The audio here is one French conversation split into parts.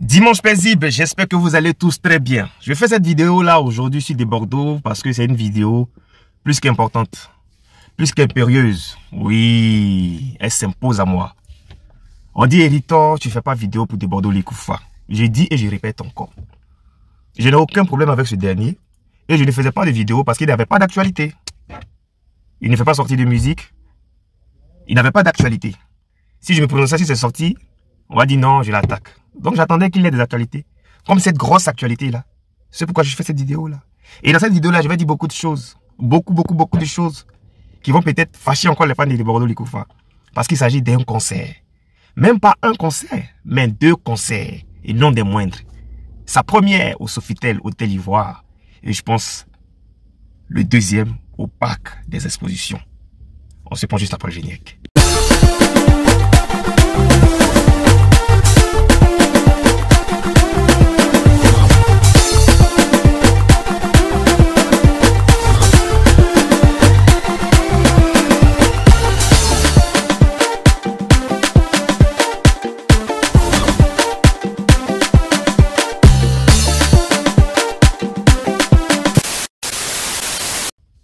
Dimanche paisible, j'espère que vous allez tous très bien. Je fais cette vidéo là aujourd'hui sur des Bordeaux parce que c'est une vidéo plus qu'importante, plus qu'impérieuse. Oui, elle s'impose à moi. On dit Héritor, tu fais pas vidéo pour des Bordeaux les Koufa. J'ai dit et je répète encore. Je n'ai aucun problème avec ce dernier et je ne faisais pas de vidéo parce qu'il n'avait pas d'actualité. Il ne fait pas sortir de musique. Il n'avait pas d'actualité. Si je me prononçais sur c'est sorties, on va dire non, je l'attaque. Donc j'attendais qu'il ait des actualités. Comme cette grosse actualité-là. C'est pourquoi je fais cette vidéo-là. Et dans cette vidéo-là, je vais dire beaucoup de choses. Beaucoup, beaucoup, beaucoup de choses qui vont peut-être fâcher encore les fans de Bordeaux Likoufa. Parce qu'il s'agit d'un concert. Même pas un concert, mais deux concerts. Et non des moindres. Sa première au Sofitel, Hôtel Ivoire. Et je pense le deuxième au Parc des Expositions. On se prend juste après le générique.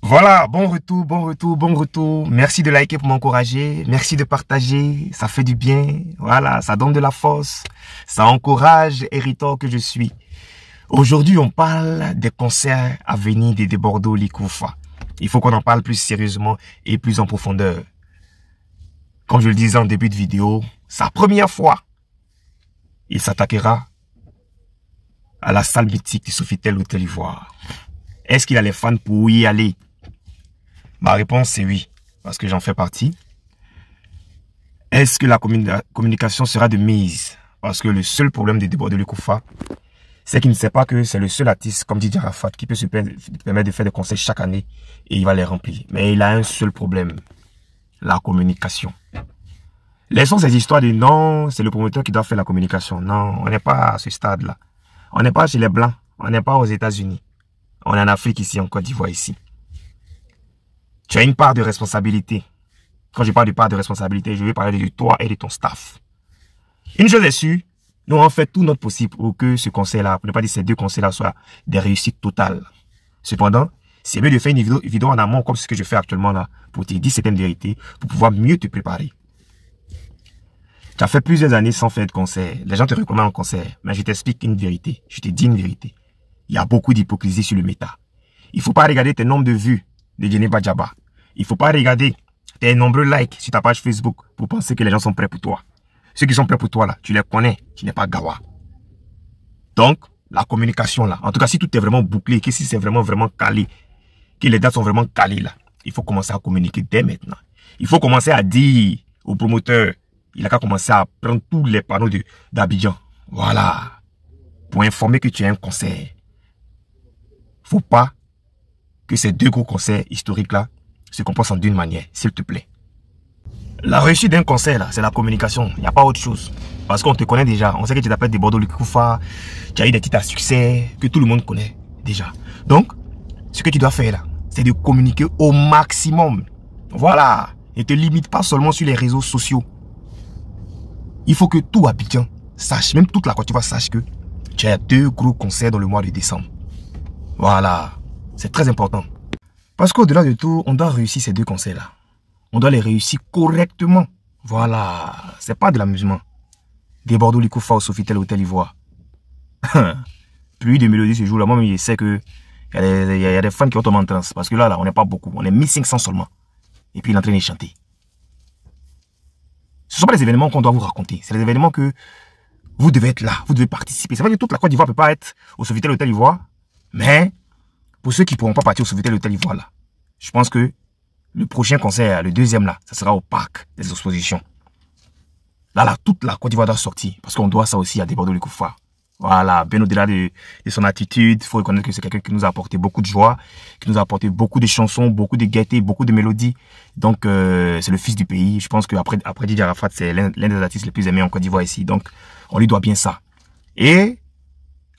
Voilà, bon retour, bon retour, bon retour. Merci de liker pour m'encourager. Merci de partager. Ça fait du bien. Voilà, ça donne de la force. Ça encourage, héritant que je suis. Aujourd'hui, on parle des concerts à venir des, des Bordeaux Likoufa. Il faut qu'on en parle plus sérieusement et plus en profondeur. Comme je le disais en début de vidéo, sa première fois, il s'attaquera à la salle mythique du Sofitel Hôtel Ivoire. Est-ce qu'il a les fans pour y aller la réponse, c'est oui, parce que j'en fais partie. Est-ce que la communication sera de mise Parce que le seul problème de débats de c'est qu'il ne sait pas que c'est le seul artiste, comme dit rafat qui peut se permettre de faire des conseils chaque année et il va les remplir. Mais il a un seul problème, la communication. Laissons ces histoires de non, c'est le promoteur qui doit faire la communication. Non, on n'est pas à ce stade-là. On n'est pas chez les Blancs. On n'est pas aux États-Unis. On est en Afrique ici, en Côte d'Ivoire ici. Tu as une part de responsabilité. Quand je parle de part de responsabilité, je veux parler de toi et de ton staff. Une chose est sûre, nous avons fait tout notre possible pour que ce conseil-là, pour ne pas dire ces deux conseils-là, soient des réussites totales. Cependant, c'est mieux de faire une vidéo, en amont comme ce que je fais actuellement là, pour te dire certaines vérités, pour pouvoir mieux te préparer. Tu as fait plusieurs années sans faire de concert. Les gens te recommandent un concert, mais je t'explique une vérité. Je te dis une vérité. Il y a beaucoup d'hypocrisie sur le méta. Il ne faut pas regarder tes nombres de vues de Jenny Il faut pas regarder tes nombreux likes sur ta page Facebook pour penser que les gens sont prêts pour toi. Ceux qui sont prêts pour toi, là, tu les connais, tu n'es pas gawa. Donc, la communication, là, en tout cas, si tout est vraiment bouclé, que si c'est vraiment, vraiment calé, que les dates sont vraiment calées, là, il faut commencer à communiquer dès maintenant. Il faut commencer à dire au promoteur, il a qu'à commencer à prendre tous les panneaux d'Abidjan. Voilà. Pour informer que tu as un concert. Faut pas que ces deux gros concerts historiques-là se compensent d'une manière, s'il te plaît. La réussite d'un concert, là, c'est la communication. Il n'y a pas autre chose. Parce qu'on te connaît déjà. On sait que tu t'appelles des Bordeaux Koufa. Tu as eu des titres à succès que tout le monde connaît déjà. Donc, ce que tu dois faire, là, c'est de communiquer au maximum. Voilà. Ne te limite pas seulement sur les réseaux sociaux. Il faut que tout habitant sache, même toute la Côte d'Ivoire sache que tu as deux gros concerts dans le mois de décembre. Voilà. C'est très important. Parce qu'au-delà de tout, on doit réussir ces deux conseils-là. On doit les réussir correctement. Voilà, c'est pas de l'amusement. Des Bordeaux, les au Sofitel, Hôtel Ivoire. Plus de mélodies ce jour-là. moi je sais que y, a des fans qui vont tomber en transe. Parce que là, là on n'est pas beaucoup. On est 1500 seulement. Et puis, il est en train chanter. Ce ne sont pas les événements qu'on doit vous raconter. C'est les événements que vous devez être là. Vous devez participer. C'est vrai que toute la Côte d'Ivoire ne peut pas être au Sofitel Hôtel Ivoire. Mais pour ceux qui ne pourront pas partir au Sauvetel Hôtel Ivoire, là, je pense que le prochain concert, le deuxième, là, ça sera au parc des expositions. Là, là, toute la Côte d'Ivoire doit sortir. Parce qu'on doit ça aussi à des Bordeaux Voilà, bien au-delà de, son attitude, il faut reconnaître que c'est quelqu'un qui nous a apporté beaucoup de joie, qui nous a apporté beaucoup de chansons, beaucoup de gaieté, beaucoup de mélodies. Donc, euh, c'est le fils du pays. Je pense qu'après après Didier Arafat, c'est l'un des artistes les plus aimés en Côte d'Ivoire ici. Donc, on lui doit bien ça. Et,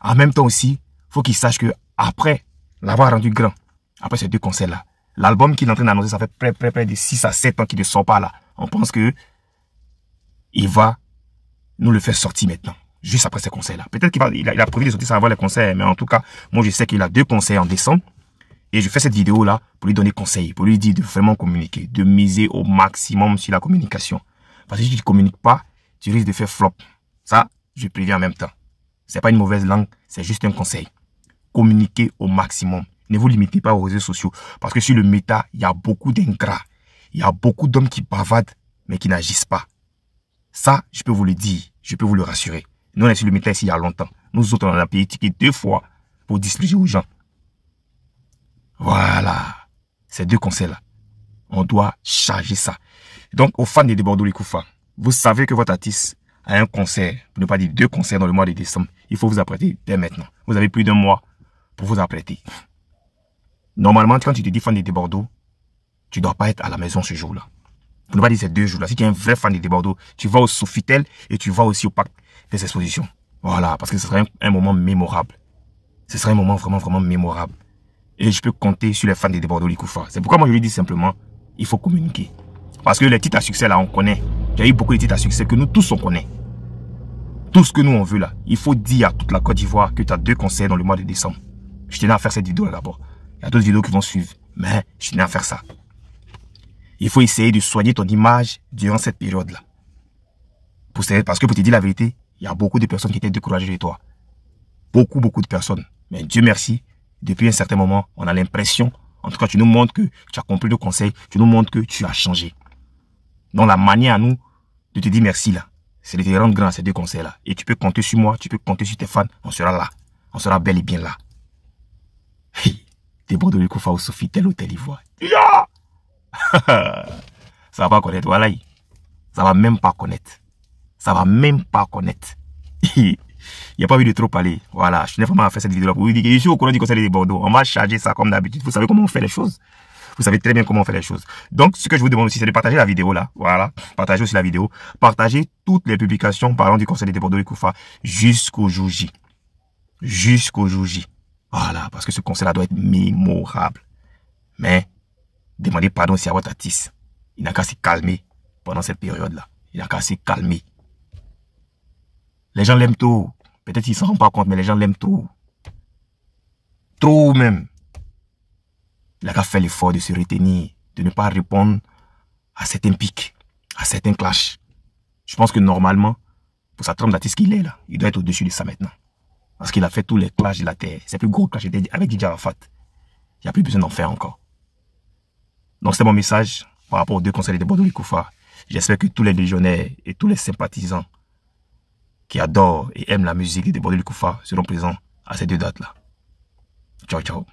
en même temps aussi, faut qu'il sache que après l'avoir rendu grand. Après ces deux concerts-là, l'album qu'il est en train d'annoncer, ça fait près, près, près de 6 à 7 ans qu'il ne sort pas là. On pense que il va nous le faire sortir maintenant, juste après ces concerts-là. Peut-être qu'il va, il a, prévu de sortir sans avoir les concerts, mais en tout cas, moi je sais qu'il a deux conseils en décembre. Et je fais cette vidéo-là pour lui donner conseil, pour lui dire de vraiment communiquer, de miser au maximum sur la communication. Parce que si tu ne communiques pas, tu risques de faire flop. Ça, je préviens en même temps. C'est pas une mauvaise langue, c'est juste un conseil communiquez au maximum. Ne vous limitez pas aux réseaux sociaux. Parce que sur le méta, il y a beaucoup d'ingrats. Il y a beaucoup d'hommes qui bavadent, mais qui n'agissent pas. Ça, je peux vous le dire. Je peux vous le rassurer. Nous, on est sur le méta ici il y a longtemps. Nous autres, on a payé ticket deux fois pour distinguer aux gens. Voilà. Ces deux conseils-là. On doit charger ça. Donc, aux fans de Bordeaux les Koufa, vous savez que votre artiste a un concert, pour ne pas dire deux concerts dans le mois de décembre. Il faut vous apprêter dès maintenant. Vous avez plus d'un mois pour vous apprêter. Normalement, quand tu te dis fan de Bordeaux, tu ne dois pas être à la maison ce jour-là. Pour ne pas dire ces deux jours-là. Si tu es un vrai fan des Bordeaux, tu vas au Sofitel et tu vas aussi au parc des expositions. Voilà, parce que ce serait un, moment mémorable. Ce serait un moment vraiment, vraiment mémorable. Et je peux compter sur les fans de Bordeaux Likoufa. C'est pourquoi moi je lui dis simplement, il faut communiquer. Parce que les titres à succès là, on connaît. J'ai eu beaucoup de titres à succès que nous tous on connaît. Tout ce que nous on veut là, il faut dire à toute la Côte d'Ivoire que tu as deux conseils dans le mois de décembre. Je tenais à faire cette vidéo là d'abord. Il y a d'autres vidéos qui vont suivre. Mais je tenais à faire ça. Il faut essayer de soigner ton image durant cette période-là. Parce que pour te dire la vérité, il y a beaucoup de personnes qui étaient découragées de toi. Beaucoup, beaucoup de personnes. Mais Dieu merci, depuis un certain moment, on a l'impression, en tout cas, tu nous montres que tu as compris le conseil, tu nous montres que tu as changé. Donc la manière à nous de te dire merci là, c'est de te rendre grand à ces deux conseils là. Et tu peux compter sur moi, tu peux compter sur tes fans, on sera là. On sera bel et bien là. Des bordeaux et Koufa ou Sophie tel ou tel ivoire. Ça ça va pas connaître, voilà. Ça va même pas connaître. Ça va même pas connaître. Il n'y a pas eu de trop parler. Voilà, je suis vraiment à faire cette vidéo-là pour vous dire que suis au courant du conseil des Bordeaux. On va charger ça comme d'habitude. Vous savez comment on fait les choses. Vous savez très bien comment on fait les choses. Donc, ce que je vous demande aussi, c'est de partager la vidéo là. Voilà. Partagez aussi la vidéo. Partagez toutes les publications parlant du conseil des Bordeaux et Koufa jusqu'au jour J. Jusqu'au jour J. Voilà, parce que ce conseil là doit être mémorable. Mais, demandez pardon si à votre artiste. Il n'a qu'à se calmer pendant cette période-là. Il n'a qu'à se calmer. Les gens l'aiment trop. Peut-être qu'ils ne s'en rendent pas compte, mais les gens l'aiment trop. Trop même. Il n'a qu'à faire l'effort de se retenir, de ne pas répondre à certains pics, à certains clashs. Je pense que normalement, pour sa trompe d'artiste qu'il est là, il doit être au-dessus de ça maintenant. Parce qu'il a fait tous les clashs de la terre. C'est plus gros clash avec Didier Il n'y a plus besoin d'en faire encore. Donc c'est mon message par rapport aux deux conseillers de Bordeaux Koufa. J'espère que tous les légionnaires et tous les sympathisants qui adorent et aiment la musique de Bordeaux Koufa seront présents à ces deux dates-là. Ciao, ciao.